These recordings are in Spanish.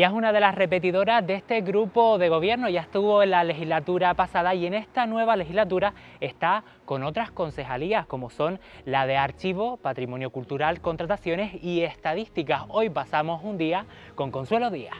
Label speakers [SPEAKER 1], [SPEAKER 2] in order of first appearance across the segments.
[SPEAKER 1] Ella es una de las repetidoras de este grupo de gobierno, ya estuvo en la legislatura pasada y en esta nueva legislatura está con otras concejalías como son la de Archivo, Patrimonio Cultural, Contrataciones y Estadísticas. Hoy pasamos un día con Consuelo Díaz.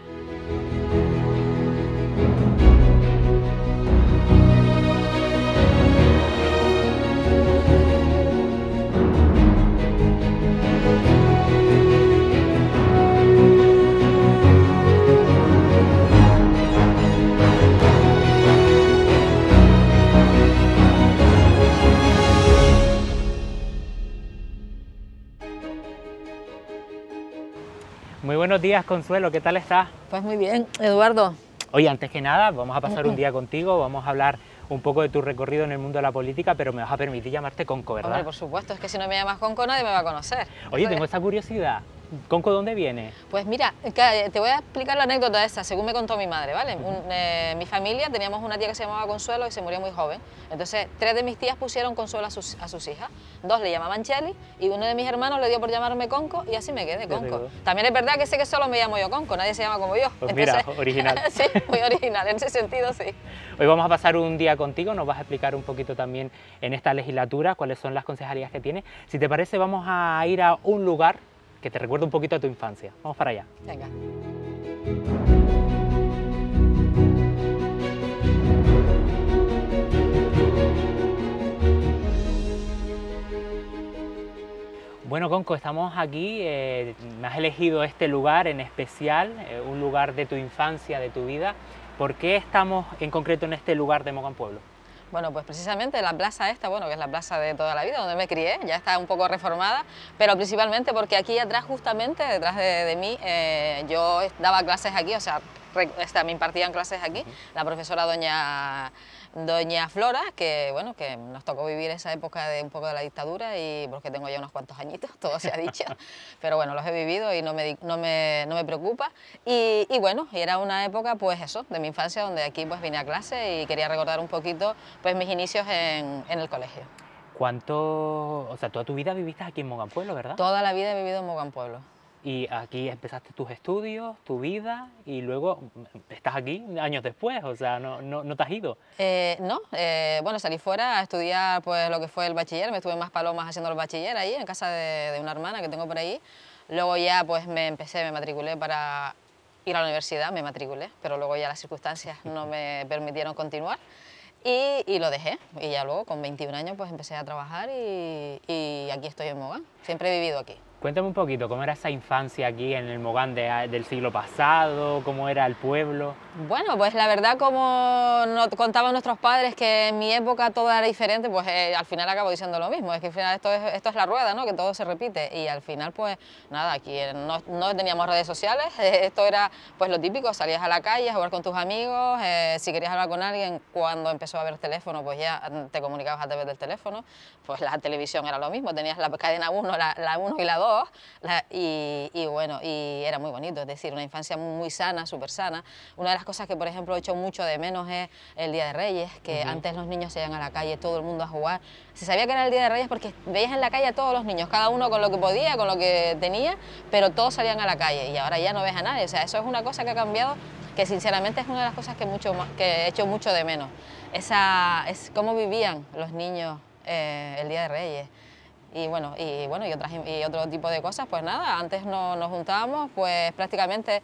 [SPEAKER 1] buenos días, Consuelo. ¿Qué tal estás?
[SPEAKER 2] Pues muy bien, Eduardo.
[SPEAKER 1] Oye, antes que nada, vamos a pasar un día contigo, vamos a hablar un poco de tu recorrido en el mundo de la política, pero me vas a permitir llamarte Conco, ¿verdad? Hombre, por
[SPEAKER 2] supuesto, es que si no me llamas Conco nadie me va a conocer. Oye, tengo
[SPEAKER 1] esta curiosidad. ¿Conco dónde viene?
[SPEAKER 2] Pues mira, eh, te voy a explicar la anécdota esta, según me contó mi madre, ¿vale? Eh, mi familia teníamos una tía que se llamaba Consuelo y se murió muy joven. Entonces, tres de mis tías pusieron Consuelo a sus, hijas. Dos le llamaban Cheli y uno de mis hermanos le dio por llamarme Conco y así me quedé, Conco. También es verdad que sé que solo me llamo yo Conco, nadie se llama como yo. Pues mira, original. sí, muy original, en ese sentido sí.
[SPEAKER 1] Hoy vamos a pasar un día contigo, nos vas a explicar un poquito también en esta legislatura cuáles son las concejalías que tienes. Si te parece, vamos a ir a un lugar que te recuerda un poquito a tu infancia. Vamos para allá. Venga. Bueno, Conco, estamos aquí. Eh, me has elegido este lugar en especial, eh, un lugar de tu infancia, de tu vida. ¿Por qué estamos en concreto en este lugar de Mocan Pueblo?
[SPEAKER 2] Bueno, pues precisamente la plaza esta, bueno, que es la plaza de toda la vida, donde me crié, ya está un poco reformada, pero principalmente porque aquí atrás, justamente, detrás de, mí, eh, yo daba clases aquí, o sea, me impartían clases aquí, la profesora doña doña Flora, que bueno, que nos tocó vivir esa época de un poco de la dictadura y porque tengo ya unos cuantos añitos, todo se ha dicho, pero bueno, los he vivido y no me, no me, no me preocupa. Y, bueno, era una época pues eso, de mi infancia, donde aquí pues vine a clase y quería recordar un poquito pues mis inicios en, en el colegio.
[SPEAKER 1] ¿Cuánto, o sea, toda tu vida viviste aquí en Mogán Pueblo, verdad?
[SPEAKER 2] Toda la vida he vivido en Mogán Pueblo
[SPEAKER 1] y aquí empezaste tus estudios, tu vida y luego estás aquí años después, o sea, no, no, te has ido.
[SPEAKER 2] Eh, no, eh, bueno, salí fuera a estudiar pues lo que fue el bachiller, me estuve más palomas haciendo el bachiller ahí en casa de, una hermana que tengo por ahí. Luego ya pues me empecé, me matriculé para ir a la universidad, me matriculé, pero luego ya las circunstancias no me permitieron continuar. Y, y, lo dejé. Y ya luego, con 21 años, pues empecé a trabajar y, y aquí estoy en Mogán. Siempre he vivido aquí.
[SPEAKER 1] Cuéntame un poquito, ¿cómo era esa infancia aquí en el Mogán del siglo pasado? ¿Cómo era el pueblo?
[SPEAKER 2] Bueno, pues la verdad, como nos contaban nuestros padres que en mi época todo era diferente, pues eh, al final acabo diciendo lo mismo. Es que al final esto es, esto es la rueda, ¿no? Que todo se repite. Y al final, pues nada, aquí eh, no, teníamos redes sociales. Esto era pues lo típico, salías a la calle a jugar con tus amigos. Eh, si querías hablar con alguien, cuando empezó a haber teléfono, pues ya te comunicabas a través del teléfono. Pues la televisión era lo mismo, tenías la cadena 1, la 1 y la 2 y, bueno, y era muy bonito, es decir, una infancia muy sana, súper sana. Una de las cosas que, por ejemplo, he hecho mucho de menos es el Día de Reyes, que antes los niños se a la calle, todo el mundo a jugar. Se sabía que era el Día de Reyes porque veías en la calle a todos los niños, cada uno con lo que podía, con lo que tenía, pero todos salían a la calle y ahora ya no ves a nadie. O sea, eso es una cosa que ha cambiado que sinceramente es una de las cosas que, he hecho mucho de menos. es cómo vivían los niños eh, el Día de Reyes y bueno, y bueno, y otras y otro tipo de cosas, pues nada, antes no, nos juntábamos, pues prácticamente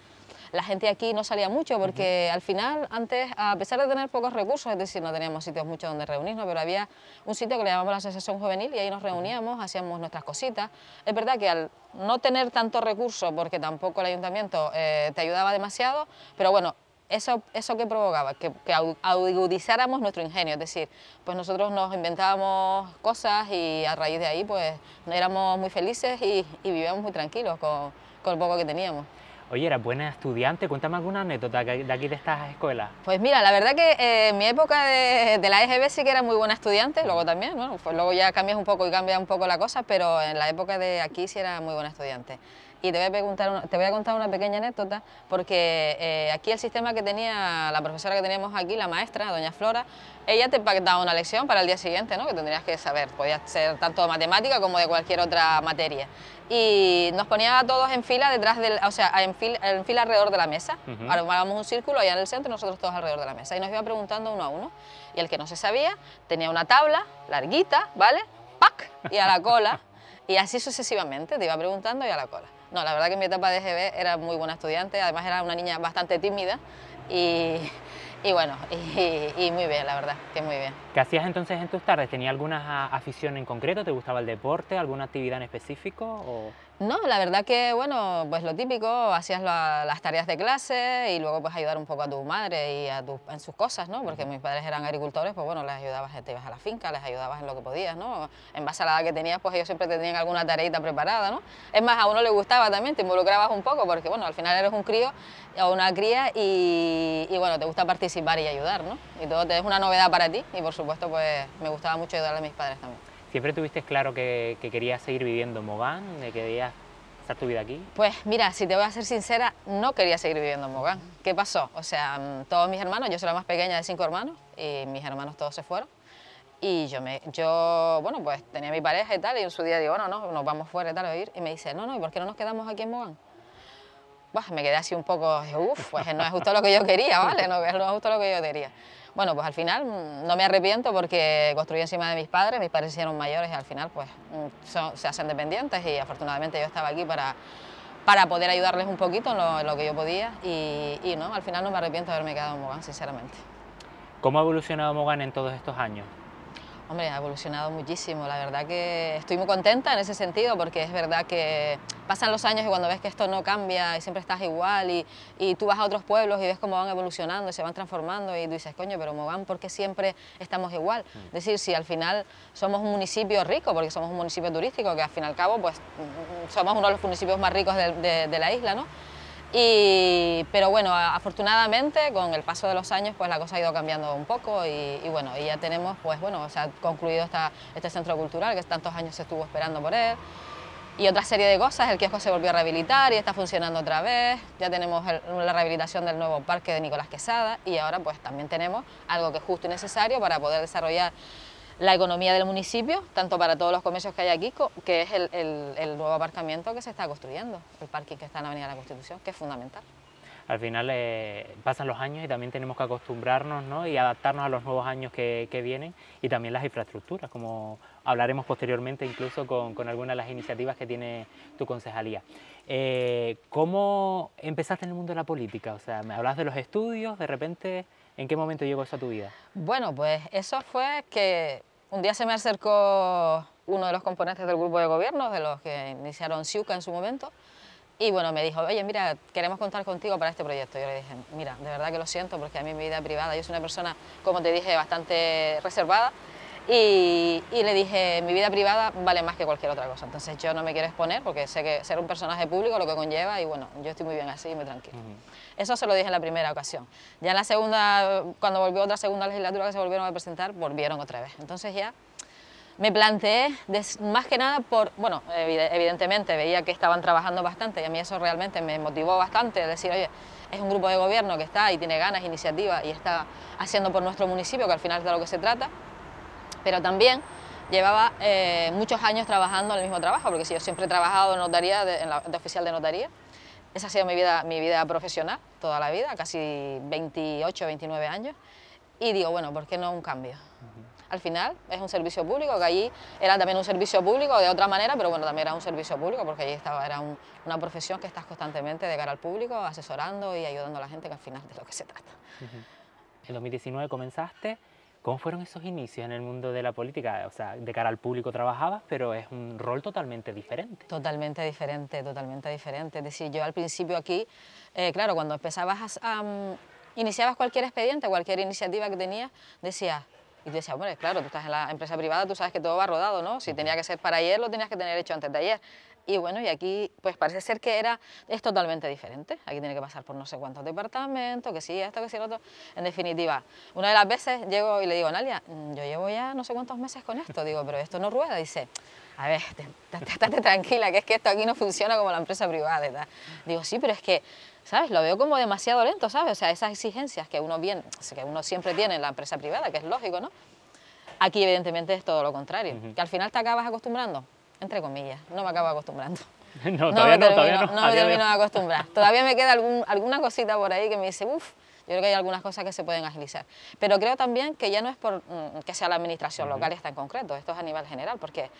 [SPEAKER 2] la gente aquí no salía mucho porque al final antes, a pesar de tener pocos recursos, es decir, no teníamos sitios mucho donde reunirnos, pero había un sitio que le llamamos la Asociación Juvenil y ahí nos reuníamos, hacíamos nuestras cositas. Es verdad que al no tener tanto recurso, porque tampoco el ayuntamiento eh, te ayudaba demasiado, pero bueno, eso, eso que provocaba, que, que, agudizáramos nuestro ingenio, es decir, pues nosotros nos inventábamos cosas y a raíz de ahí pues éramos muy felices y, vivíamos muy tranquilos con, con el poco que teníamos.
[SPEAKER 1] Oye, eras buena estudiante, cuéntame alguna anécdota de aquí de estas escuelas.
[SPEAKER 2] Pues mira, la verdad que eh, en mi época de, la EGB sí que era muy buena estudiante, luego también, pues luego ya cambias un poco y cambia un poco la cosa, pero en la época de aquí sí era muy buena estudiante. Y te voy a, preguntar, te voy a contar una pequeña anécdota, porque eh, aquí el sistema que tenía la profesora que teníamos aquí, la maestra, doña Flora, ella te daba una lección para el día siguiente, ¿no? que tendrías que saber, podía ser tanto de matemática como de cualquier otra materia. Y nos ponía a todos en fila detrás del, o sea, en fila, alrededor de la mesa. Uh un círculo allá en el centro, nosotros todos alrededor de la mesa. Y nos iba preguntando uno a uno. Y el que no se sabía tenía una tabla larguita, ¿vale? ¡Pac! Y a la cola. y así sucesivamente, te iba preguntando y a la cola. No, la verdad que mi etapa de EGB era muy buena estudiante, además era una niña bastante tímida y, bueno, y, muy bien, la verdad, que muy bien.
[SPEAKER 1] ¿Qué hacías entonces en tus tardes? ¿Tenía alguna afición en concreto? ¿Te gustaba el deporte? ¿Alguna actividad en específico? O...
[SPEAKER 2] No, la verdad que, bueno, pues lo típico, hacías las tareas de clase y luego pues ayudar un poco a tu madre y a en sus cosas, ¿no? Porque mis padres eran agricultores, pues bueno, les ayudabas, te ibas a la finca, les ayudabas en lo que podías, ¿no? En base a la edad que tenías, pues ellos siempre te tenían alguna tareita preparada, ¿no? Es más, a uno le gustaba también, te involucrabas un poco, porque bueno, al final eres un crío o una cría y, bueno, te gusta participar y ayudar, ¿no? Y todo te, es una novedad para ti y por supuesto pues me gustaba mucho ayudar a mis padres también.
[SPEAKER 1] ¿Siempre tuviste claro que, querías seguir viviendo en Mogán, que querías estar tu vida aquí?
[SPEAKER 2] Pues mira, si te voy a ser sincera, no quería seguir viviendo en Mogán. ¿Qué pasó? O sea, mm, todos mis hermanos, yo soy la más pequeña de cinco hermanos, y mis hermanos todos se fueron. Y yo, me, yo, bueno, pues tenía mi pareja y tal, y en su día digo, bueno, no, nos vamos fuera y tal, a ir. Y me dice, no, no, ¿y por qué no nos quedamos aquí en Mogán? Bah, me quedé así un poco, uff, pues no es justo lo que yo quería, ¿vale? No, no es justo lo que yo quería. Bueno, pues al final mm, no me arrepiento porque construí encima de mis padres, mis padres hicieron mayores y al final pues mm, se hacen dependientes y afortunadamente yo estaba aquí para, poder ayudarles un poquito en lo, que yo podía y, no, al final no me arrepiento de haberme quedado en Mogán, sinceramente.
[SPEAKER 1] ¿Cómo ha evolucionado Mogán en todos estos años?
[SPEAKER 2] Hombre, ha evolucionado muchísimo. La verdad que estoy muy contenta en ese sentido porque es verdad que pasan los años y cuando ves que esto no cambia y siempre estás igual y, tú vas a otros pueblos y ves cómo van evolucionando se van transformando y tú dices, coño, pero Mogán, ¿por qué siempre estamos igual? Mm. Es decir, si al final somos un municipio rico, porque somos un municipio turístico, que al fin y al cabo pues mm, somos uno de los municipios más ricos de la isla, ¿no? Y, pero bueno, afortunadamente con el paso de los años pues la cosa ha ido cambiando un poco y, bueno, y ya tenemos pues bueno, se ha concluido este centro cultural que tantos años se estuvo esperando por él y otra serie de cosas, el kiosco se volvió a rehabilitar y está funcionando otra vez, ya tenemos la rehabilitación del nuevo parque de Nicolás Quesada y ahora pues también tenemos algo que es justo y necesario para poder desarrollar la economía del municipio, tanto para todos los comercios que hay aquí, que es el, nuevo aparcamiento que se está construyendo, el parking que está en la Avenida de la Constitución, que es fundamental
[SPEAKER 1] al final eh, pasan los años y también tenemos que acostumbrarnos y adaptarnos a los nuevos años que, vienen y también las infraestructuras, como hablaremos posteriormente incluso con, algunas de las iniciativas que tiene tu concejalía. Eh, ¿Cómo empezaste en el mundo de la política? O sea, me hablas de los estudios, de repente ¿En qué momento llegó eso a tu vida?
[SPEAKER 2] Bueno, pues eso fue que un día se me acercó uno de los componentes del grupo de gobierno, de los que iniciaron SIUCA en su momento, y bueno, me dijo, oye, mira, queremos contar contigo para este proyecto. Yo le dije, mira, de verdad que lo siento, porque a mí mi vida privada, yo soy una persona, como te dije, bastante reservada, y, le dije, mi vida privada vale más que cualquier otra cosa, entonces yo no me quiero exponer porque sé que ser un personaje público lo que conlleva y bueno, yo estoy muy bien así y muy tranquilo. Eso se lo dije en la primera ocasión. Ya en la segunda, cuando volvió otra segunda legislatura que se volvieron a presentar, volvieron otra vez. Entonces ya me planteé más que nada por, bueno, evidentemente veía que estaban trabajando bastante y a mí eso realmente me motivó bastante, decir, oye, es un grupo de gobierno que está y tiene ganas, iniciativa y está haciendo por nuestro municipio, que al final es de lo que se trata pero también llevaba eh, muchos años trabajando en el mismo trabajo, porque si yo siempre he trabajado en notaría, de, en la, oficial de notaría, esa ha sido mi vida, mi vida profesional toda la vida, casi 28, 29 años, y digo, bueno, ¿por qué no un cambio? Al final es un servicio público, que allí era también un servicio público de otra manera, pero bueno, también era un servicio público porque allí estaba, era una profesión que estás constantemente de cara al público, asesorando y ayudando a la gente, que al final de lo que se trata.
[SPEAKER 1] En 2019 comenzaste ¿Cómo fueron esos inicios en el mundo de la política? O sea, de cara al público trabajabas, pero es un rol totalmente diferente.
[SPEAKER 2] Totalmente diferente, totalmente diferente. Es decir, yo al principio aquí, eh, claro, cuando empezabas a... Mm, iniciabas cualquier expediente, cualquier iniciativa que tenías, decía Y decía, bueno, hombre, claro, tú estás en la empresa privada, tú sabes que todo va rodado, ¿no? Si tenía que ser para ayer, lo tenías que tener hecho antes de ayer. Y bueno, y aquí pues parece ser que era, es totalmente diferente. Aquí tiene que pasar por no sé cuántos departamentos, que sí, esto, que sí, lo otro. En definitiva, una de las veces llego y le digo, Nalia, mm, yo llevo ya no sé cuántos meses con esto. Digo, pero esto no rueda. Dice, a ver, estate tranquila, que es que esto aquí no funciona como la empresa privada. Digo, sí, pero es que, ¿sabes? Lo veo como demasiado lento, ¿sabes? O sea, esas exigencias que uno, bien, que uno siempre tiene en la empresa privada, que es lógico, ¿no? Aquí evidentemente es todo lo contrario, que al final te acabas acostumbrando entre comillas, no me acabo acostumbrando.
[SPEAKER 1] no, todavía no, no, todavía no. me termino de acostumbrar.
[SPEAKER 2] Todavía me queda algún, alguna cosita por ahí que me dice, uff, yo creo que hay algunas cosas que se pueden agilizar. Pero creo también que ya no es por mm, que sea la administración local esta en concreto, esto es a nivel general, porque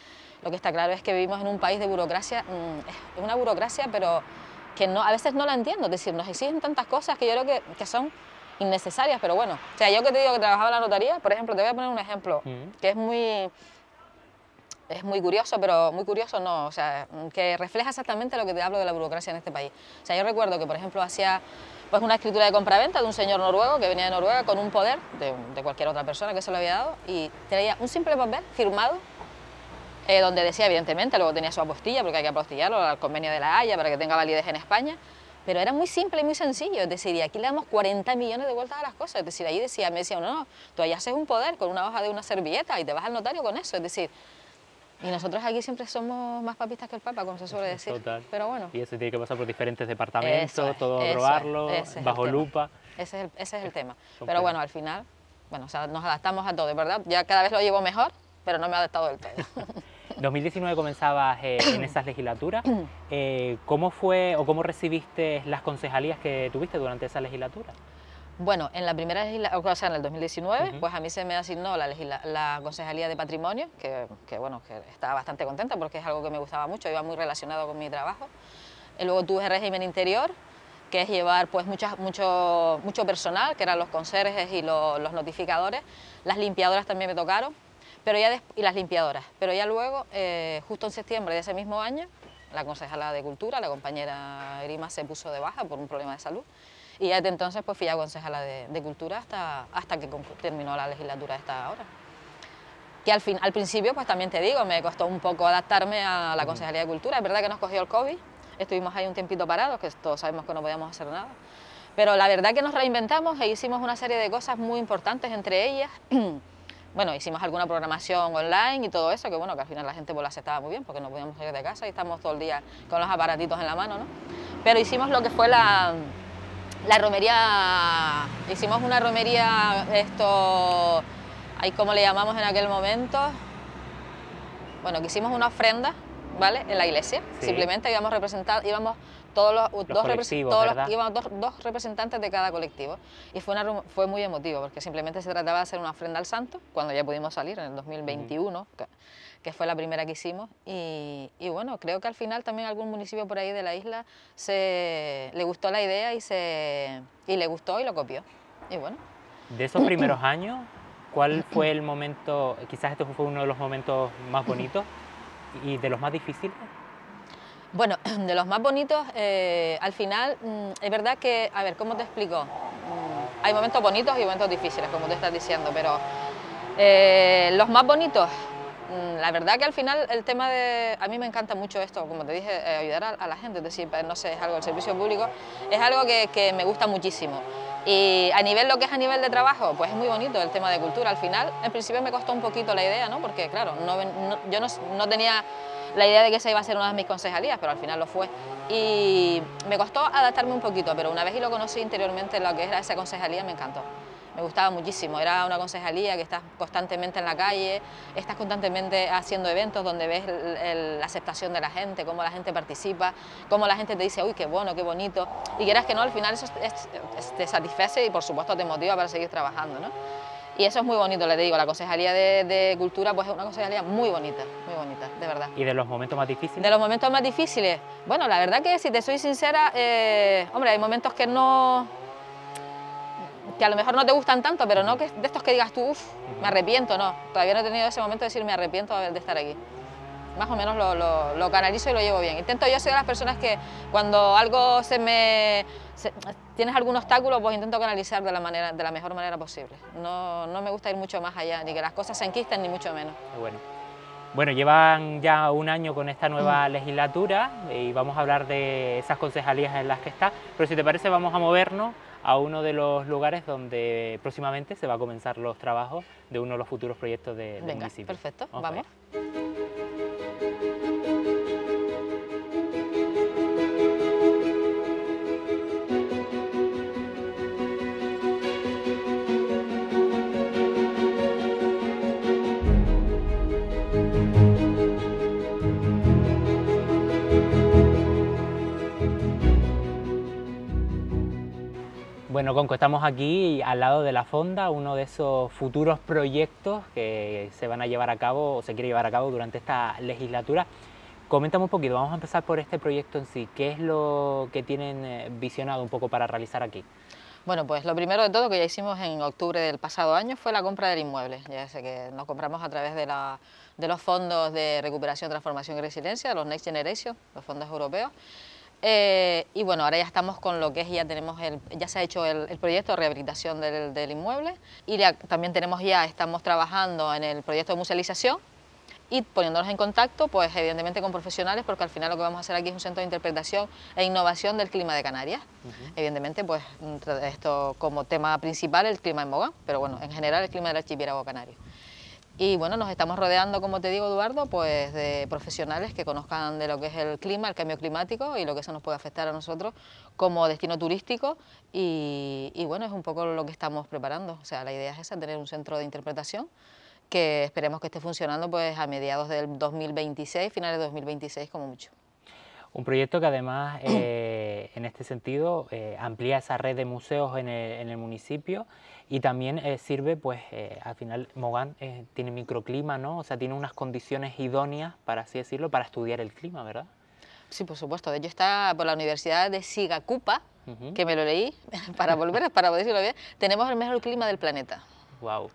[SPEAKER 2] lo que está claro es que vivimos en un país de burocracia, mm, es una burocracia, pero que no, a veces no la entiendo, es decir, nos exigen tantas cosas que yo creo que, que son innecesarias, pero bueno, o sea, yo que te digo que trabajaba en la notaría, por ejemplo, te voy a poner un ejemplo que es muy es muy curioso, pero muy curioso no, o sea, mm, que refleja exactamente lo que te hablo de la burocracia en este país. O sea, yo recuerdo que, por ejemplo, hacía pues una escritura de compraventa de un señor noruego que venía de Noruega con un poder de, cualquier otra persona que se lo había dado y traía un simple papel firmado eh, donde decía, evidentemente, luego tenía su apostilla, porque hay que apostillarlo al convenio de la Haya para que tenga validez en España, pero era muy simple y muy sencillo, es decir, y aquí le damos 40 millones de vueltas a las cosas, es decir, ahí decía, me decía, no, no, tú ahí haces un poder con una hoja de una servilleta y te vas al notario con eso, es decir, y nosotros aquí siempre somos más papistas que el Papa, como se suele decir. Total. Pero bueno.
[SPEAKER 1] Y eso tiene que pasar por diferentes departamentos, todo probarlo, bajo lupa.
[SPEAKER 2] Ese es el, tema. Pero bueno, al final, bueno, o sea, nos adaptamos a todo, ¿verdad? Ya cada vez lo llevo mejor, pero no me he adaptado del todo.
[SPEAKER 1] 2019 comenzabas eh, en esas legislaturas. Eh, ¿Cómo fue o cómo recibiste las concejalías que tuviste durante esa legislatura?
[SPEAKER 2] Bueno, en la primera legislación, o sea, en el 2019, pues a mí se me asignó la, la Concejalía de Patrimonio, que, bueno, que estaba bastante contenta porque es algo que me gustaba mucho, iba muy relacionado con mi trabajo. Y luego tuve régimen interior, que es llevar pues muchas, mucho, mucho personal, que eran los conserjes y los, notificadores. Las limpiadoras también me tocaron, pero ya y las limpiadoras. Pero ya luego, eh, justo en septiembre de ese mismo año, la concejala de Cultura, la compañera Grima, se puso de baja por un problema de salud y desde entonces pues fui a concejala de, de Cultura hasta, hasta que terminó la legislatura esta ahora. Que al, fin, al principio, pues también te digo, me costó un poco adaptarme a la Concejalía de Cultura. Es verdad que nos cogió el COVID, estuvimos ahí un tiempito parados, que todos sabemos que no podíamos hacer nada. Pero la verdad que nos reinventamos e hicimos una serie de cosas muy importantes, entre ellas... bueno, hicimos alguna programación online y todo eso, que bueno, que al final la gente pues, lo aceptaba muy bien porque no podíamos salir de casa y estamos todo el día con los aparatitos en la mano, ¿no? Pero hicimos lo que fue la, la romería, hicimos una romería, esto, ahí como le llamamos en aquel momento, bueno, que hicimos una ofrenda, ¿vale? En la iglesia, simplemente íbamos representado, íbamos todos los, dos, dos, representantes de cada colectivo. Y fue, una, fue muy emotivo, porque simplemente se trataba de hacer una ofrenda al santo, cuando ya pudimos salir, en el 2021, que, que, fue la primera que hicimos. Y, y, bueno, creo que al final también algún municipio por ahí de la isla se, le gustó la idea y, se, y le gustó y lo copió. Y bueno.
[SPEAKER 1] De esos primeros años, ¿cuál fue el momento, quizás este fue uno de los momentos más bonitos y de los más difíciles?
[SPEAKER 2] Bueno, de los más bonitos, eh, al final, mm, es verdad que, a ver, ¿cómo te explico? Mm, hay momentos bonitos y momentos difíciles, como te estás diciendo, pero eh, los más bonitos, mm, la verdad que al final el tema de... A mí me encanta mucho esto, como te dije, eh, ayudar a, la gente, es decir, pues, no sé, es algo, del servicio público, es algo que, me gusta muchísimo. Y a nivel lo que es a nivel de trabajo, pues es muy bonito el tema de cultura. Al final, en principio me costó un poquito la idea, ¿no? Porque claro, no, yo no tenía la idea de que esa iba a ser una de mis concejalías, pero al final lo fue. Y me costó adaptarme un poquito, pero una vez y lo conocí interiormente, lo que era esa concejalía me encantó. Me gustaba muchísimo, era una concejalía que estás constantemente en la calle, estás constantemente haciendo eventos donde ves la aceptación de la gente, cómo la gente participa, cómo la gente te dice, uy, qué bueno, qué bonito. Y quieras que no, al final eso te satisface y por supuesto te motiva para seguir trabajando. ¿no? Y eso es muy bonito, le digo, la Consejería de, Cultura pues es una consejería muy bonita, muy bonita, de verdad. ¿Y
[SPEAKER 1] de los momentos más difíciles? De los
[SPEAKER 2] momentos más difíciles. Bueno, la verdad que si te soy sincera, eh, hombre, hay momentos que no, que a lo mejor no te gustan tanto, pero no que de estos que digas tú, uff, me arrepiento, no. Todavía no he tenido ese momento de decir me arrepiento de estar aquí. Más o menos lo, canalizo y lo llevo bien. Intento yo ser de las personas que cuando algo se me tienes algún obstáculo, pues intento canalizar de la, manera, de la mejor manera posible. No, no me gusta ir mucho más allá, ni que las cosas se enquisten, ni mucho menos.
[SPEAKER 1] Bueno. Bueno, llevan ya un año con esta nueva mm. legislatura eh, y vamos a hablar de esas concejalías en las que está, pero si te parece vamos a movernos a uno de los lugares donde próximamente se va a comenzar los trabajos de uno de los futuros proyectos de, del Venga, municipio. Perfecto, vamos. Bueno, Conco, estamos aquí al lado de la Fonda, uno de esos futuros proyectos que se van a llevar a cabo o se quiere llevar a cabo durante esta legislatura. Coméntame un poquito, vamos a empezar por este proyecto en sí. ¿Qué es lo que tienen eh, visionado un poco para realizar aquí?
[SPEAKER 2] Bueno, pues lo primero de todo que ya hicimos en octubre del pasado año fue la compra del inmueble. Ya sé que nos compramos a través de, de los fondos de recuperación, transformación y resiliencia, los Next Generation, los fondos europeos. Eh, y bueno, ahora ya estamos con lo que es, ya tenemos el, ya se ha hecho el, proyecto de rehabilitación del, inmueble y también tenemos ya, estamos trabajando en el proyecto de musealización y poniéndonos en contacto, pues evidentemente con profesionales, porque al final lo que vamos a hacer aquí es un centro de interpretación e innovación del clima de Canarias. Evidentemente, pues esto como tema principal el clima en Mogán, pero bueno, en general el clima del archipiélago canario. Y bueno, nos estamos rodeando, como te digo, Eduardo, pues de profesionales que conozcan de lo que es el clima, el cambio climático y lo que eso nos puede afectar a nosotros como destino turístico. Y, bueno, es un poco lo que estamos preparando. O sea, la idea es esa, tener un centro de interpretación que esperemos que esté funcionando pues a mediados del 2026, finales de 2026 como mucho.
[SPEAKER 1] Un proyecto que además, eh, en este sentido, eh, amplía esa red de museos en en el municipio y también eh, sirve, pues eh, al final Mogán eh, tiene microclima, ¿no? O sea, tiene unas condiciones idóneas, para así decirlo, para estudiar el clima, ¿verdad?
[SPEAKER 2] Sí, por supuesto. De hecho, está por la Universidad de Sigacupa, que me lo leí para volver, para decirlo bien, tenemos el mejor clima del planeta.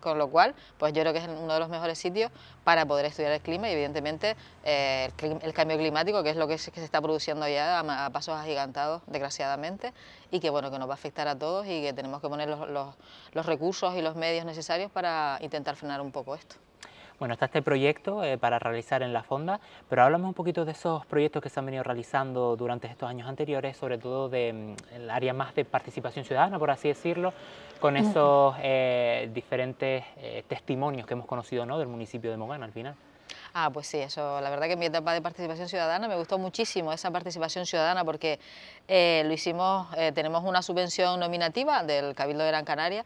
[SPEAKER 2] Con lo cual, pues yo creo que es uno de los mejores sitios para poder estudiar el clima y evidentemente eh, el, cambio climático, que es lo que, se está produciendo ya a, pasos agigantados, desgraciadamente, y que bueno, que nos va a afectar a todos y que tenemos que poner los recursos y los medios necesarios para intentar frenar un poco esto.
[SPEAKER 1] Bueno, está este proyecto eh, para realizar en la Fonda, pero háblame un poquito de esos proyectos que se han venido realizando durante estos años anteriores, sobre todo del mm, área más de participación ciudadana, por así decirlo, con esos eh, diferentes eh, testimonios que hemos conocido ¿no? del municipio de Mogán al final.
[SPEAKER 2] Ah, pues sí, eso, la verdad que mi etapa de participación ciudadana me gustó muchísimo esa participación ciudadana porque lo hicimos, tenemos una subvención nominativa del Cabildo de Gran Canaria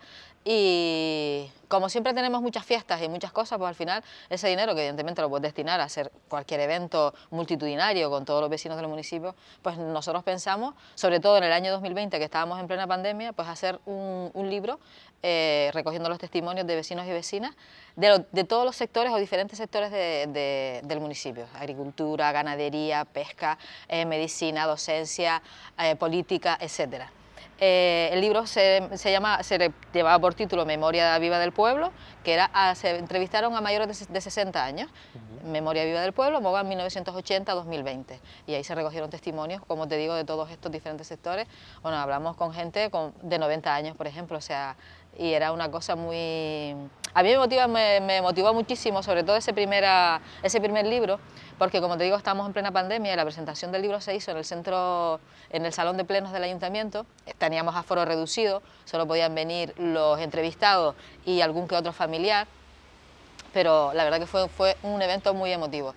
[SPEAKER 2] y como siempre tenemos muchas fiestas y muchas cosas, pues al final ese dinero, que evidentemente lo puedes destinar a hacer cualquier evento multitudinario con todos los vecinos del municipio, pues nosotros pensamos, sobre todo en el año 2020, que estábamos en plena pandemia, pues hacer un, libro eh, recogiendo los testimonios de vecinos y vecinas de, todos los sectores o diferentes sectores del municipio, agricultura, ganadería, pesca, eh, medicina, docencia, eh, política, etcétera. Eh, el libro se, se, llama, se llevaba por título Memoria Viva del Pueblo, que era ah, se entrevistaron a mayores de, 60 años, Memoria Viva del Pueblo, MOGA, 1980-2020. Y ahí se recogieron testimonios, como te digo, de todos estos diferentes sectores. Bueno, hablamos con gente de 90 años, por ejemplo, o sea, y era una cosa muy... A mí me, motiva, me, me motivó muchísimo, sobre todo ese, primera, ese primer libro, porque como te digo, estamos en plena pandemia y la presentación del libro se hizo en el centro, en el salón de plenos del ayuntamiento, teníamos aforo reducido, solo podían venir los entrevistados y algún que otro familiar, pero la verdad que fue, fue un evento muy emotivo.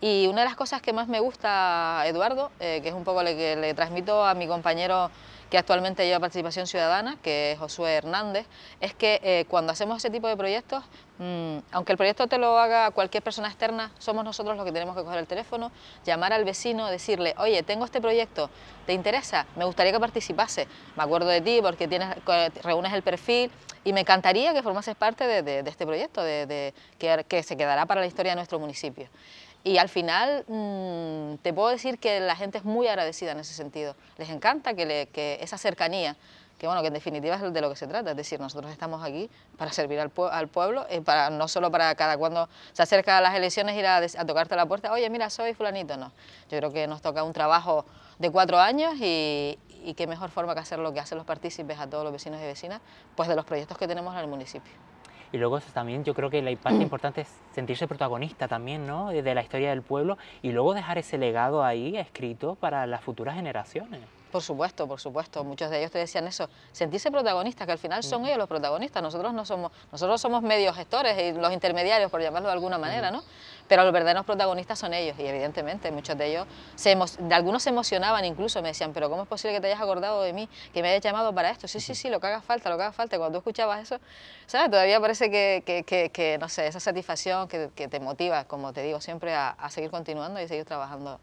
[SPEAKER 2] Y una de las cosas que más me gusta, Eduardo, eh, que es un poco lo que le transmito a mi compañero que actualmente lleva participación ciudadana, que es Josué Hernández, es que eh, cuando hacemos ese tipo de proyectos Mm, aunque el proyecto te lo haga cualquier persona externa, somos nosotros los que tenemos que coger el teléfono, llamar al vecino, decirle, oye, tengo este proyecto, ¿te interesa? Me gustaría que participase, me acuerdo de ti porque tienes, reúnes el perfil y me encantaría que formases parte de, este proyecto, de, que, se quedará para la historia de nuestro municipio. Y al final mm, te puedo decir que la gente es muy agradecida en ese sentido. Les encanta que esa cercanía que bueno, que en definitiva es de lo que se trata, es decir, nosotros estamos aquí para servir al, pueblo, eh, para, no solo para cada cuando se acerca las elecciones ir a, a, tocarte la puerta, oye, mira, soy fulanito, no. Yo creo que nos toca un trabajo de cuatro años y, y qué mejor forma que hacer lo que hacen los partícipes a todos los vecinos y vecinas, pues de los proyectos que tenemos en el municipio.
[SPEAKER 1] Y luego también yo creo que la parte importante es sentirse protagonista también, ¿no? De la historia del pueblo y luego dejar ese legado ahí escrito para las futuras generaciones.
[SPEAKER 2] Por supuesto, por supuesto. Muchos de ellos te decían eso, sentirse protagonistas, que al final son ellos los protagonistas. Nosotros no somos, nosotros somos medios gestores y los intermediarios, por llamarlo de alguna manera, ¿no? Pero los verdaderos protagonistas son ellos y evidentemente muchos de ellos, se de algunos se emocionaban incluso, me decían, pero ¿cómo es posible que te hayas acordado de mí, que me hayas llamado para esto? Sí, sí, sí, lo que haga falta, lo que haga falta. Cuando tú escuchabas eso, ¿sabes? Todavía parece que, que, que, no sé, esa satisfacción que, te motiva, como te digo siempre, a, a seguir continuando y seguir trabajando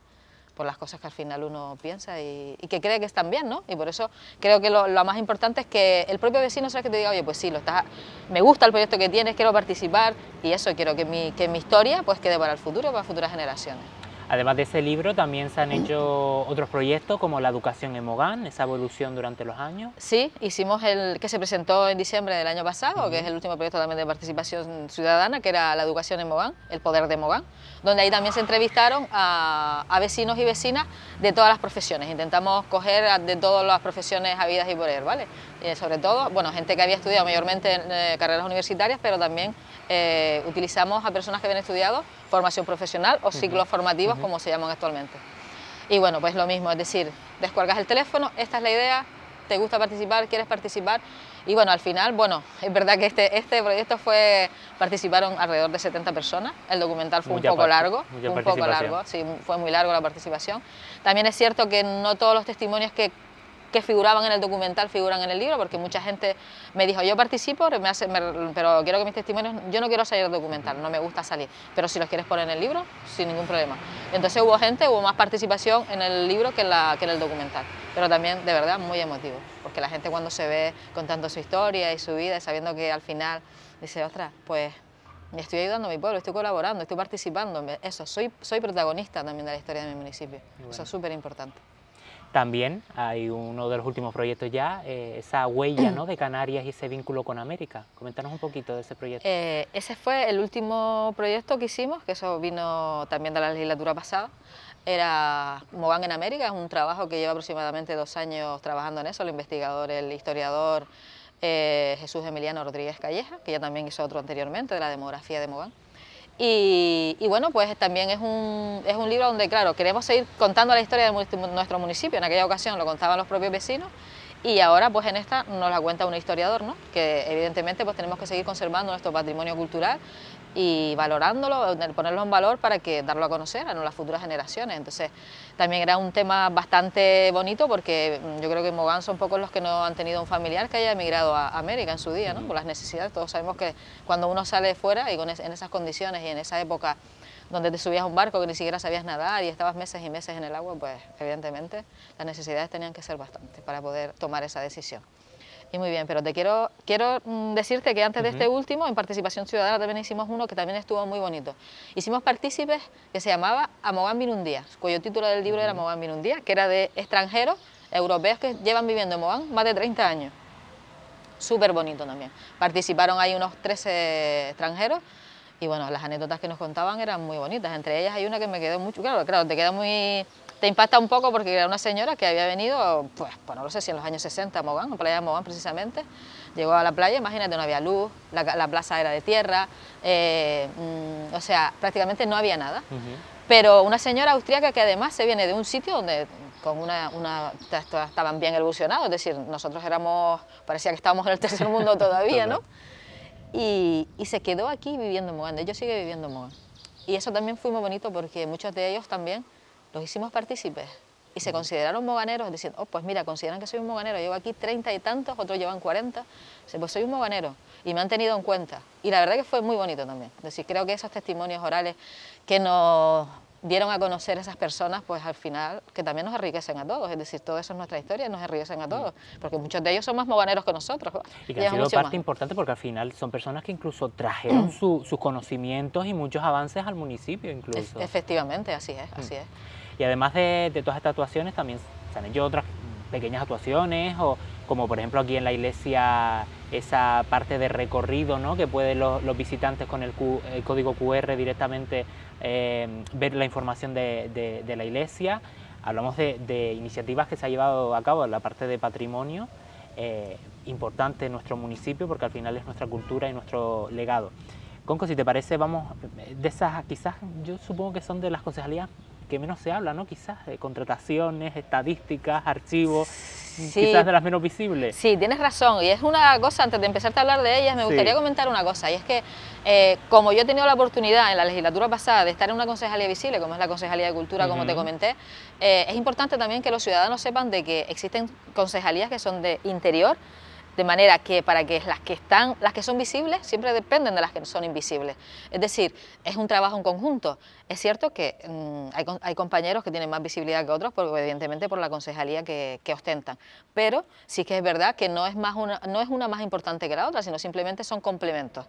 [SPEAKER 2] por las cosas que al final uno piensa y, que cree que están bien, ¿no? Y por eso creo que lo, más importante es que el propio vecino sea que te diga, oye, pues sí, lo estás, me gusta el proyecto que tienes, quiero participar y eso, quiero que mi, que mi historia pues quede para el futuro, para futuras generaciones.
[SPEAKER 1] Además de ese libro, también se han hecho otros proyectos como la educación en Mogán, esa evolución durante los años.
[SPEAKER 2] Sí, hicimos el que se presentó en diciembre del año pasado, que es el último proyecto también de participación ciudadana, que era la educación en Mogán, el poder de Mogán, donde ahí también se entrevistaron a, vecinos y vecinas de todas las profesiones. Intentamos coger de todas las profesiones habidas y por ¿vale? eh, sobre todo, bueno, gente que había estudiado mayormente en, eh, carreras universitarias, pero también eh, utilizamos a personas que habían estudiado formación profesional o ciclos formativos, como se llaman actualmente. Y bueno, pues lo mismo, es decir, descuelgas el teléfono, esta es la idea, te gusta participar, quieres participar. Y bueno, al final, bueno, es verdad que este, este proyecto fue, participaron alrededor de 70 personas, el documental fue un poco largo, un poco largo, sí, fue muy largo la participación. También es cierto que no todos los testimonios que que figuraban en el documental figuran en el libro, porque mucha gente me dijo, yo participo, pero, me pero quiero que mis testimonios, yo no quiero salir del documental, no me gusta salir, pero si los quieres poner en el libro, sin ningún problema. Entonces hubo gente, hubo más participación en el libro que en, la, que en el documental, pero también de verdad muy emotivo, porque la gente cuando se ve contando su historia y su vida y sabiendo que al final dice, ostras, pues me estoy ayudando a mi pueblo, estoy colaborando, estoy participando, eso, soy, soy protagonista también de la historia de mi municipio, eso es súper importante.
[SPEAKER 1] También hay uno de los últimos proyectos ya, eh, esa huella ¿no? de Canarias y ese vínculo con América. Coméntanos un poquito de ese proyecto.
[SPEAKER 2] Eh, ese fue el último proyecto que hicimos, que eso vino también de la legislatura pasada. Era Mogán en América, es un trabajo que lleva aproximadamente dos años trabajando en eso, el investigador, el historiador eh, Jesús Emiliano Rodríguez Calleja, que ya también hizo otro anteriormente, de la demografía de Mogán. Y, bueno, pues también es un, es un libro donde, claro, queremos seguir contando la historia de nuestro municipio. En aquella ocasión lo contaban los propios vecinos y ahora pues en esta nos la cuenta un historiador, ¿no? que evidentemente pues tenemos que seguir conservando nuestro patrimonio cultural, y valorándolo, ponerlo en valor para que darlo a conocer a las futuras generaciones. Entonces, también era un tema bastante bonito porque mm, yo creo que en Mogán son pocos los que no han tenido un familiar que haya emigrado a América en su día, ¿no? Por las necesidades, todos sabemos que cuando uno sale fuera y con en esas condiciones y en esa época donde te subías a un barco que ni siquiera sabías nadar y estabas meses y meses en el agua, pues evidentemente las necesidades tenían que ser bastantes para poder tomar esa decisión. Y muy bien, pero te quiero, quiero mm, decirte que antes de este último, en Participación Ciudadana también hicimos uno que también estuvo muy bonito. Hicimos partícipes que se llamaba Amogán Minundía, cuyo título del libro era Amogán Minundía, que era de extranjeros europeos que llevan viviendo en Mogán más de 30 años. Súper bonito también. Participaron ahí unos 13 extranjeros y bueno, las anécdotas que nos contaban eran muy bonitas. Entre ellas hay una que me quedó mucho, claro, claro, te queda muy te impacta un poco porque era una señora que había venido, pues, pues no lo sé si en los años 60, a Mogán, a Playa de Mogán precisamente, llegó a la playa, imagínate, no había luz, la, plaza era de tierra, eh, mm, o sea, prácticamente no había nada. Pero una señora austríaca que además se viene de un sitio donde con una, estaban bien evolucionados, es decir, nosotros éramos, parecía que estábamos en el tercer mundo todavía, ¿no? Y, se quedó aquí viviendo en Mogán, yo sigue viviendo en Mogán. Y eso también fue muy bonito porque muchos de ellos también los hicimos partícipes y se consideraron moganeros, diciendo, oh, pues mira, consideran que soy un moganero, llevo aquí treinta y tantos, otros llevan cuarenta, pues soy un moganero, y me han tenido en cuenta. Y la verdad que fue muy bonito también. Es decir, creo que esos testimonios orales que nos dieron a conocer esas personas, pues al final, que también nos enriquecen a todos. Es decir, todo eso es nuestra historia y nos enriquecen a mm. todos. Porque muchos de ellos son más mobaneros que nosotros. Y que ha sido parte
[SPEAKER 1] importante porque al final son personas que incluso trajeron mm. sus conocimientos y muchos avances al municipio incluso.
[SPEAKER 2] efectivamente, así es, así mm. es.
[SPEAKER 1] Y además de, de todas estas actuaciones, también se han hecho otras pequeñas actuaciones, o como por ejemplo aquí en la iglesia esa parte de recorrido que pueden los, visitantes con el, código QR directamente eh, ver la información de, la iglesia. Hablamos de, iniciativas que se ha llevado a cabo en la parte de patrimonio, eh, importante en nuestro municipio porque al final es nuestra cultura y nuestro legado. Conco, si te parece, vamos de esas, quizás yo supongo que son de las concejalías que menos se habla, ¿no? Quizás de contrataciones, estadísticas, archivos, quizás de las menos visibles.
[SPEAKER 2] Sí, tienes razón. Y es una cosa, antes de empezarte a hablar de ellas, me gustaría comentar una cosa. Y es que, eh, como yo he tenido la oportunidad en la legislatura pasada de estar en una concejalía visible, como es la Concejalía de Cultura, como te comenté, eh, es importante también que los ciudadanos sepan de que existen concejalías que son de interior, de manera que para que las que están, las que son visibles, siempre dependen de las que son invisibles. Es decir, es un trabajo en conjunto. Es cierto que mm, hay, compañeros que tienen más visibilidad que otros, evidentemente por la concejalía que, ostentan. Pero sí que es verdad que no es, más una, no es una más importante que la otra, sino simplemente son complementos.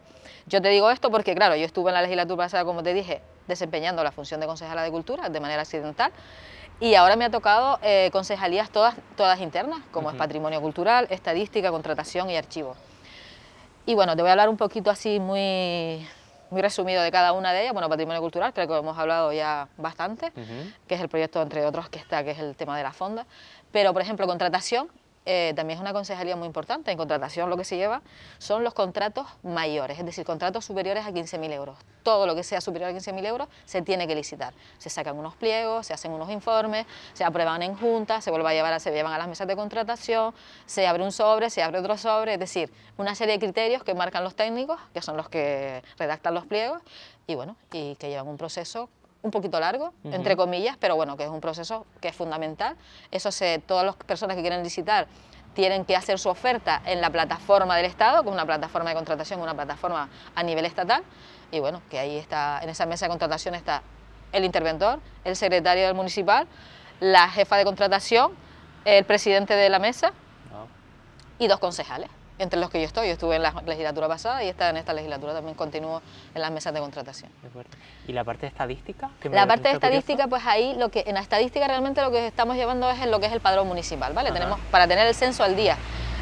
[SPEAKER 2] Yo te digo esto porque, claro, yo estuve en la legislatura pasada, como te dije, desempeñando la función de concejala de cultura de manera accidental. Y ahora me ha tocado eh, concejalías todas, todas internas, como es patrimonio cultural, estadística, contratación y archivo. Y bueno, te voy a hablar un poquito así muy, muy resumido de cada una de ellas. Bueno, patrimonio cultural, creo que hemos hablado ya bastante, que es el proyecto, entre otros, que está, que es el tema de la fonda. Pero, por ejemplo, contratación, eh, también es una consejería muy importante. En contratación lo que se lleva son los contratos mayores, es decir, contratos superiores a 15.000 euros. Todo lo que sea superior a 15.000 euros se tiene que licitar. Se sacan unos pliegos, se hacen unos informes, se aprueban en junta, se vuelve a llevar, se llevan a las mesas de contratación, se abre un sobre, se abre otro sobre, es decir, una serie de criterios que marcan los técnicos, que son los que redactan los pliegos, y bueno, y que llevan un proceso un poquito largo, entre comillas, pero bueno, que es un proceso que es fundamental. Eso se, todas las personas que quieren licitar tienen que hacer su oferta en la plataforma del Estado, con una plataforma de contratación, una plataforma a nivel estatal, y bueno, que ahí está, en esa mesa de contratación está el interventor, el secretario del municipal, la jefa de contratación, el presidente de la mesa ah. y dos concejales entre los que yo estoy. Yo estuve en la legislatura pasada y está en esta legislatura también continúo en las mesas de contratación.
[SPEAKER 1] ¿Y la parte de estadística? La parte de estadística,
[SPEAKER 2] pues ahí lo que en la estadística realmente lo que estamos llevando es lo que es el padrón municipal, ¿vale? Tenemos para tener el censo al día.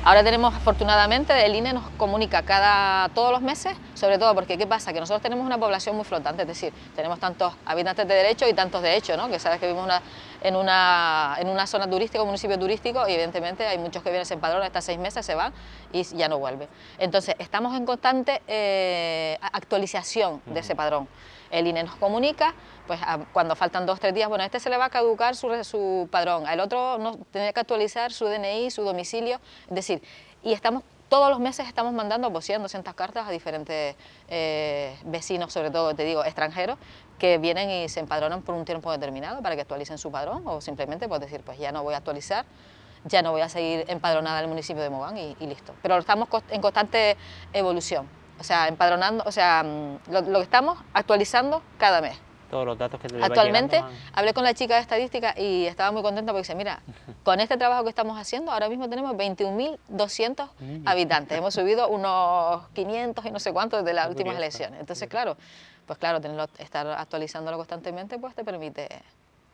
[SPEAKER 2] Ahora tenemos, afortunadamente, el INE nos comunica cada todos los meses, sobre todo porque ¿qué pasa? Que nosotros tenemos una población muy flotante, es decir, tenemos tantos habitantes de derecho y tantos de hecho, ¿no? Que sabes que vivimos una, en una, en una zona turística, un municipio turístico, evidentemente hay muchos que vienen, sin padrón... hasta seis meses, se van y ya no vuelven. Entonces, estamos en constante eh, actualización de ese padrón. El INE nos comunica, pues cuando faltan dos o tres días, bueno, a este se le va a caducar su, su padrón, al otro no, tendría que actualizar su DNI, su domicilio, es decir, y estamos todos los meses estamos mandando 100, pues, 200 cartas a diferentes eh, vecinos, sobre todo, te digo, extranjeros, que vienen y se empadronan por un tiempo determinado para que actualicen su padrón o simplemente pues decir, pues ya no voy a actualizar, ya no voy a seguir empadronada en el municipio de Mogán y, listo. Pero estamos en constante evolución, o sea, empadronando, o sea, mm, lo, que estamos actualizando cada mes.
[SPEAKER 1] Todos los datos que Actualmente
[SPEAKER 2] hablé con la chica de estadística y estaba muy contenta porque dice, mira, con este trabajo que estamos haciendo, ahora mismo tenemos 21.200 habitantes. Hemos subido unos 500 y no sé cuántos desde las últimas elecciones. Entonces, claro, pues claro, tenerlo, estar actualizándolo constantemente, pues te permite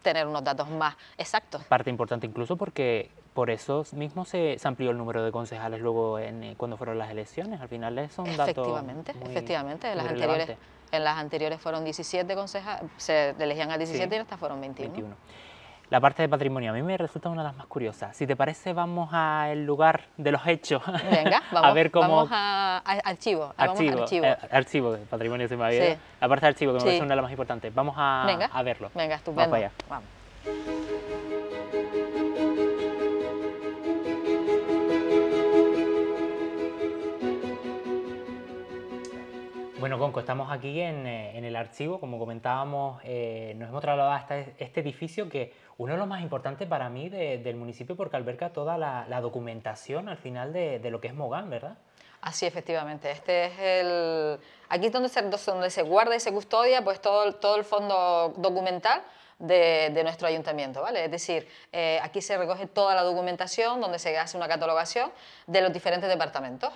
[SPEAKER 2] tener unos datos más exactos.
[SPEAKER 1] Parte importante incluso porque por eso mismo se, amplió el número de concejales luego en, eh, cuando fueron las elecciones. Al final son efectivamente, datos Efectivamente, Efectivamente, en las, anteriores,
[SPEAKER 2] en las anteriores fueron 17 concejales, se elegían a 17 y en estas fueron 21. 21.
[SPEAKER 1] La parte de patrimonio a mí me resulta una de las más curiosas. Si te parece, vamos al lugar de los hechos. Venga,
[SPEAKER 2] vamos, a ver cómo... vamos a, archivo. Archivo, eh,
[SPEAKER 1] archivo. de patrimonio se me sí. La parte de archivo, que me parece una de las más importantes. Vamos a, verlo. Venga, estupendo. Vamos allá. Bueno, Conco, estamos aquí en, eh, el archivo. Como comentábamos, eh, nos hemos trasladado hasta este edificio que uno de los más importantes para mí del municipio porque alberga toda la, documentación al final de, lo que es Mogán, ¿verdad?
[SPEAKER 2] Así, efectivamente. Este es el... Aquí es donde se, donde se guarda y se custodia pues todo, todo el fondo documental de, nuestro ayuntamiento, ¿vale? Es decir, eh, aquí se recoge toda la documentación donde se hace una catalogación de los diferentes departamentos.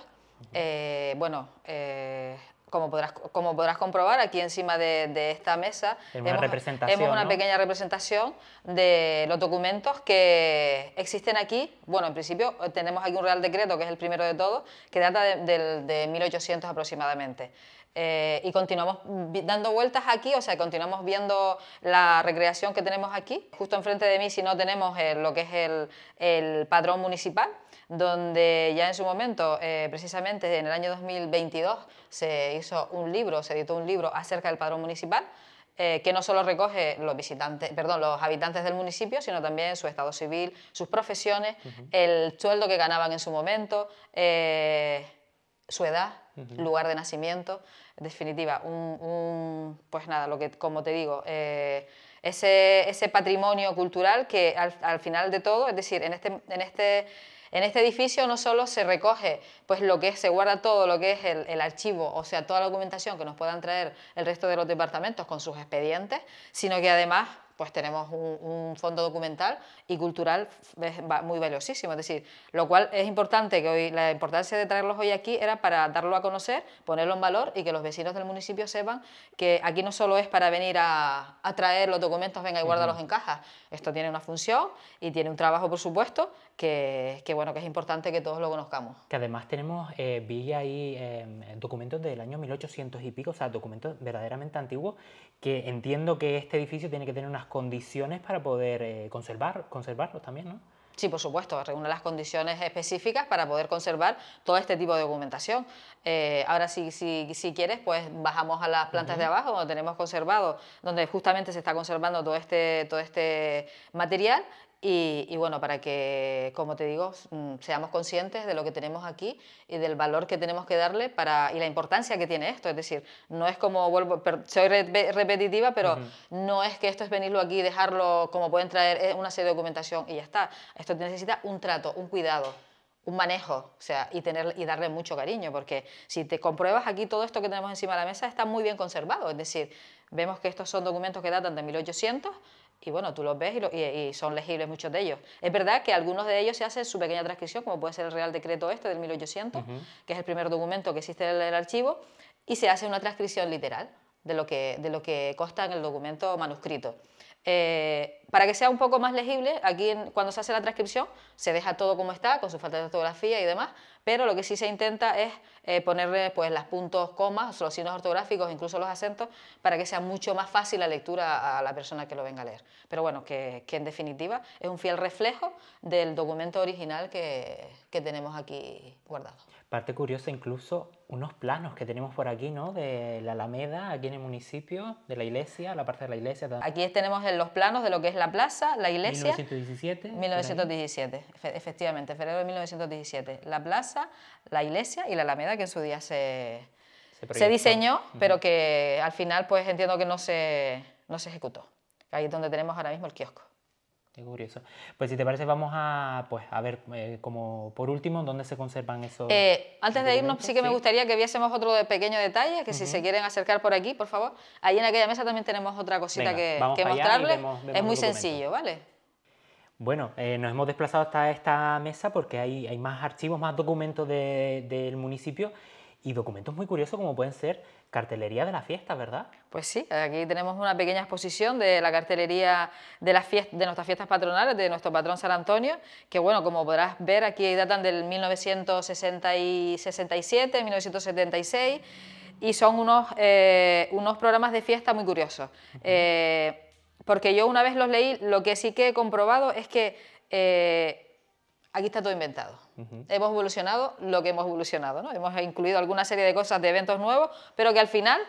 [SPEAKER 2] Eh, bueno, eh, como podrás, como podrás comprobar, aquí encima de, esta mesa tenemos una pequeña representación de los documentos que existen aquí. Bueno, en principio eh, tenemos aquí un Real Decreto, que es el primero de todos, que data de, 1800 aproximadamente. Eh, y continuamos dando vueltas aquí, o sea, continuamos viendo la recreación que tenemos aquí. Justo enfrente de mí, si no, tenemos eh, lo que es el, el padrón municipal donde ya en su momento, eh, precisamente en el año 2022, se hizo un libro, se editó un libro acerca del padrón municipal. Eh, que no solo recoge los visitantes, perdón, los habitantes del municipio, sino también su estado civil, sus profesiones, el sueldo que ganaban en su momento, eh, su edad, lugar de nacimiento. En definitiva, un, pues nada, lo que, como te digo, ese, ese patrimonio cultural que al, final de todo, es decir, este, en este, en este edificio no solo se recoge pues lo que es, se guarda todo lo que es el, el, archivo, o sea, toda la documentación que nos puedan traer el resto de los departamentos con sus expedientes, sino que además pues tenemos un, fondo documental y cultural muy valiosísimo. Es decir, lo cual es importante que hoy, la importancia de traerlos hoy aquí era para darlo a conocer, ponerlo en valor y que los vecinos del municipio sepan que aquí no solo es para venir a, traer los documentos, venga y guárdalos en cajas. Esto tiene una función y tiene un trabajo, por supuesto, que, bueno, que es importante que todos lo conozcamos.
[SPEAKER 1] Que además tenemos, eh, vi ahí em, documentos del año 1800 y pico, o sea, documentos verdaderamente antiguos, que entiendo que este edificio tiene que tener unas condiciones para poder eh, conservar, conservarlos también, ¿no?
[SPEAKER 2] Sí, por supuesto, reúne las condiciones específicas para poder conservar todo este tipo de documentación. Eh, ahora, si, si, si, quieres, pues bajamos a las plantas de abajo, donde tenemos conservado, donde justamente se está conservando todo este, todo este material, y, bueno, para que, como te digo, mm, seamos conscientes de lo que tenemos aquí y del valor que tenemos que darle para, y la importancia que tiene esto. Es decir, no es como, vuelvo, soy repetitiva, pero no es que esto es venirlo aquí y dejarlo como pueden traer eh, una serie de documentación y ya está. Esto necesita un trato, un cuidado un manejo, o sea, y, tener, y darle mucho cariño, porque si te compruebas aquí todo esto que tenemos encima de la mesa está muy bien conservado, es decir, vemos que estos son documentos que datan de 1800, y bueno, tú los ves y, son legibles muchos de ellos. Es verdad que algunos de ellos se hacen su pequeña transcripción, como puede ser el Real Decreto este del 1800, que es el primer documento que existe en el, archivo, y se hace una transcripción literal de lo que, de lo que consta en el documento manuscrito. Eh, para que sea un poco más legible, aquí cuando se hace la transcripción se deja todo como está, con su falta de ortografía y demás, pero lo que sí se intenta es eh, ponerle pues, las puntos, comas, los signos ortográficos, incluso los acentos, para que sea mucho más fácil la lectura a la persona que lo venga a leer. Pero bueno, que, en definitiva es un fiel reflejo del documento original que tenemos aquí guardado.
[SPEAKER 1] Parte curiosa incluso unos planos que tenemos por aquí, ¿no? De la Alameda, aquí en el municipio, de la iglesia, la parte de la iglesia.
[SPEAKER 2] Aquí tenemos los planos de lo que es la plaza, la iglesia. 1917. 1917, efectivamente, febrero de 1917. La plaza, la iglesia y la Alameda que en su día se,
[SPEAKER 1] se, diseñó, pero
[SPEAKER 2] que al final pues entiendo que no se, no se ejecutó. Ahí es donde tenemos ahora mismo el kiosco
[SPEAKER 1] curioso. Pues si te parece, vamos a, pues, a ver, eh, como por último, dónde se conservan esos.
[SPEAKER 2] Eh, antes de irnos, sí que me gustaría que viésemos otro pequeño detalle, que si se quieren acercar por aquí, por favor. Ahí en aquella mesa también tenemos otra cosita que, que mostrarles. es muy sencillo, ¿vale?
[SPEAKER 1] Bueno, eh, nos hemos desplazado hasta esta mesa porque hay, hay más archivos, más documentos del municipio y documentos muy curiosos como pueden ser cartelería
[SPEAKER 2] de la fiesta, ¿verdad? Pues sí, aquí tenemos una pequeña exposición de la cartelería de, de nuestras fiestas patronales, de nuestro patrón San Antonio, que bueno, como podrás ver, aquí datan del 1967, 1976, y son unos, eh, unos programas de fiesta muy curiosos. Eh, porque yo una vez los leí, lo que sí que he comprobado es que... Eh, aquí está todo inventado. Hemos evolucionado lo que hemos evolucionado, ¿no? Hemos incluido alguna serie de cosas, de eventos nuevos, pero que al final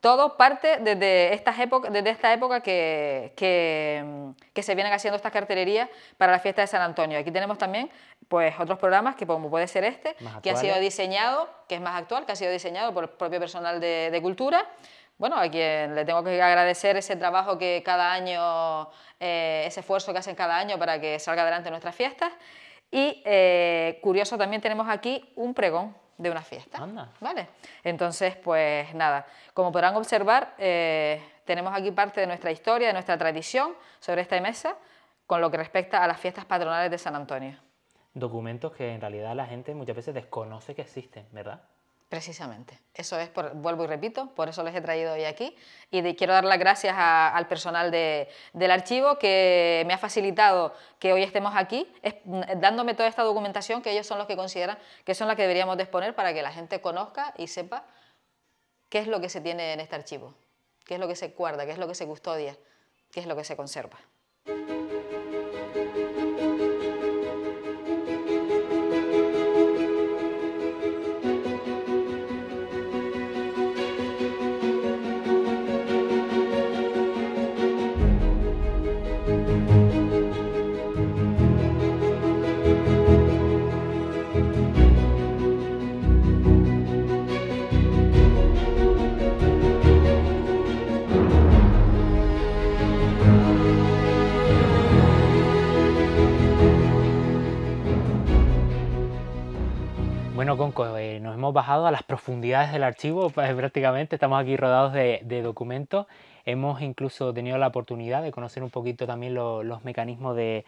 [SPEAKER 2] todo parte desde, estas épocas, desde esta época que, mm, que, se vienen haciendo estas cartelerías para la fiesta de San Antonio. Aquí tenemos también pues, otros programas, que como puede ser este, que ha sido diseñado, que es más actual, que ha sido diseñado por el propio personal de, de cultura, bueno, a quien le tengo que agradecer ese trabajo que cada año, eh, ese esfuerzo que hacen cada año para que salga adelante nuestras fiestas. Y eh, curioso, también tenemos aquí un pregón de una fiesta. Anda. ¿Vale? Entonces, pues nada, como podrán observar, eh, tenemos aquí parte de nuestra historia, de nuestra tradición sobre esta mesa con lo que respecta a las fiestas patronales de San Antonio.
[SPEAKER 1] Documentos que en realidad la gente muchas veces desconoce que existen, ¿verdad?
[SPEAKER 2] Precisamente. Eso es, vuelvo y repito, por eso les he traído hoy aquí. Y quiero dar las gracias al personal del archivo que me ha facilitado que hoy estemos aquí, dándome toda esta documentación que ellos son los que consideran que son las que deberíamos disponer para que la gente conozca y sepa qué es lo que se tiene en este archivo, qué es lo que se guarda, qué es lo que se custodia, qué es lo que se conserva.
[SPEAKER 1] Eh, nos hemos bajado a las profundidades del archivo pues, prácticamente, estamos aquí rodados de, documentos, hemos incluso tenido la oportunidad de conocer un poquito también los mecanismos de,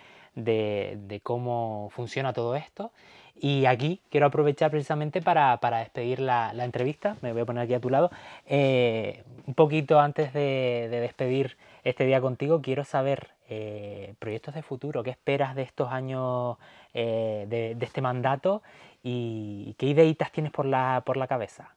[SPEAKER 1] cómo funciona todo esto. Y aquí quiero aprovechar precisamente para, despedir la, entrevista, me voy a poner aquí a tu lado, eh, un poquito antes de, despedir este día contigo, quiero saber eh, proyectos de futuro, qué esperas de estos años, de este mandato y qué ideitas tienes por la, por la cabeza.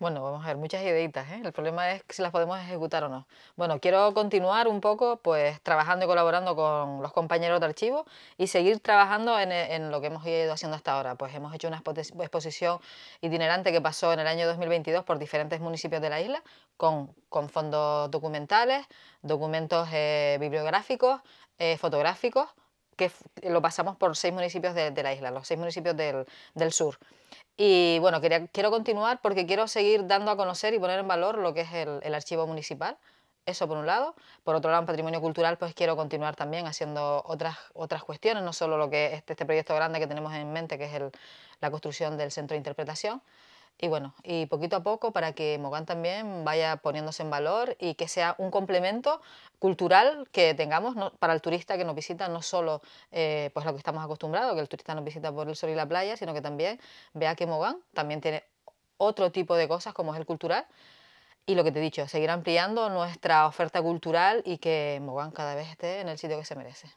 [SPEAKER 2] Bueno, vamos a ver, muchas ideitas. ¿eh? El problema es si las podemos ejecutar o no. Bueno, quiero continuar un poco pues trabajando y colaborando con los compañeros de archivo y seguir trabajando en, lo que hemos ido haciendo hasta ahora. Pues hemos hecho una exposición itinerante que pasó en el año 2022 por diferentes municipios de la isla con, fondos documentales, documentos eh, bibliográficos, eh, fotográficos, que lo pasamos por seis municipios de, la isla, los seis municipios del, sur. Y bueno, quiero continuar porque quiero seguir dando a conocer y poner en valor lo que es el, archivo municipal. Eso por un lado. Por otro lado, en patrimonio cultural, pues quiero continuar también haciendo otras, otras cuestiones, no solo lo que este, este proyecto grande que tenemos en mente, que es la construcción del centro de interpretación, y bueno, y poquito a poco para que Mogán también vaya poniéndose en valor y que sea un complemento cultural que tengamos para el turista que nos visita, no solo eh, pues lo que estamos acostumbrados, que el turista nos visita por el sol y la playa, sino que también vea que Mogán también tiene otro tipo de cosas como es el cultural. Y lo que te he dicho, seguir ampliando nuestra oferta cultural y que Mogán cada vez esté en el sitio que se merece.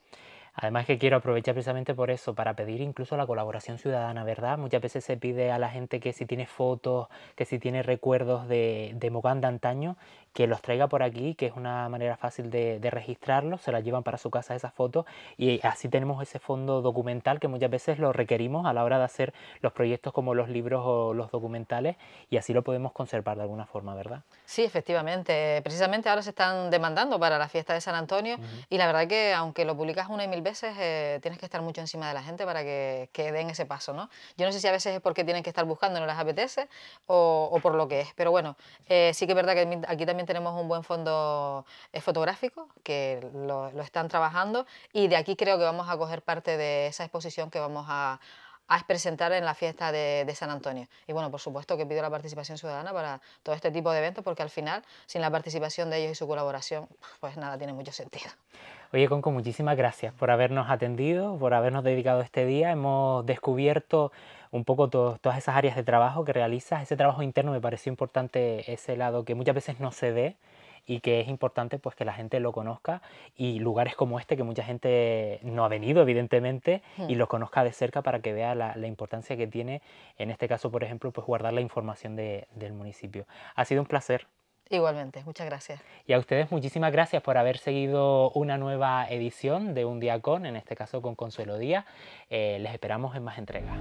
[SPEAKER 1] Además que quiero aprovechar precisamente por eso, para pedir incluso la colaboración ciudadana, ¿verdad? Muchas veces se pide a la gente que si tiene fotos, que si tiene recuerdos de, de Mogán de antaño, que los traiga por aquí, que es una manera fácil de, registrarlos, se las llevan para su casa esas fotos y así tenemos ese fondo documental que muchas veces lo requerimos a la hora de hacer los proyectos como los libros o los documentales y así lo podemos conservar de alguna forma, ¿verdad?
[SPEAKER 2] Sí, efectivamente. Precisamente ahora se están demandando para la fiesta de San Antonio y la verdad que aunque lo publicas una y mil veces, eh, tienes que estar mucho encima de la gente para que, que, den ese paso, ¿no? Yo no sé si a veces es porque tienen que estar buscando, no les apetece o, por lo que es. Pero bueno, eh, sí que es verdad que aquí también tenemos un buen fondo eh, fotográfico que lo, están trabajando y de aquí creo que vamos a coger parte de esa exposición que vamos a, presentar en la fiesta de, San Antonio. Y bueno, por supuesto que pido la participación ciudadana para todo este tipo de eventos porque al final, sin la participación de ellos y su colaboración, pues nada tiene mucho sentido.
[SPEAKER 1] Oye, Conco, muchísimas gracias por habernos atendido, por habernos dedicado este día. Hemos descubierto un poco todas esas áreas de trabajo que realizas. Ese trabajo interno me pareció importante, ese lado que muchas veces no se ve y que es importante pues que la gente lo conozca y lugares como este que mucha gente no ha venido evidentemente y hmm. los conozca de cerca para que vea la, importancia que tiene en este caso por ejemplo pues guardar la información del municipio ha sido un placer
[SPEAKER 2] Igualmente, muchas gracias.
[SPEAKER 1] Y a ustedes muchísimas gracias por haber seguido una nueva edición de Un Día en este caso con Consuelo Díaz. Eh, les esperamos en más entregas.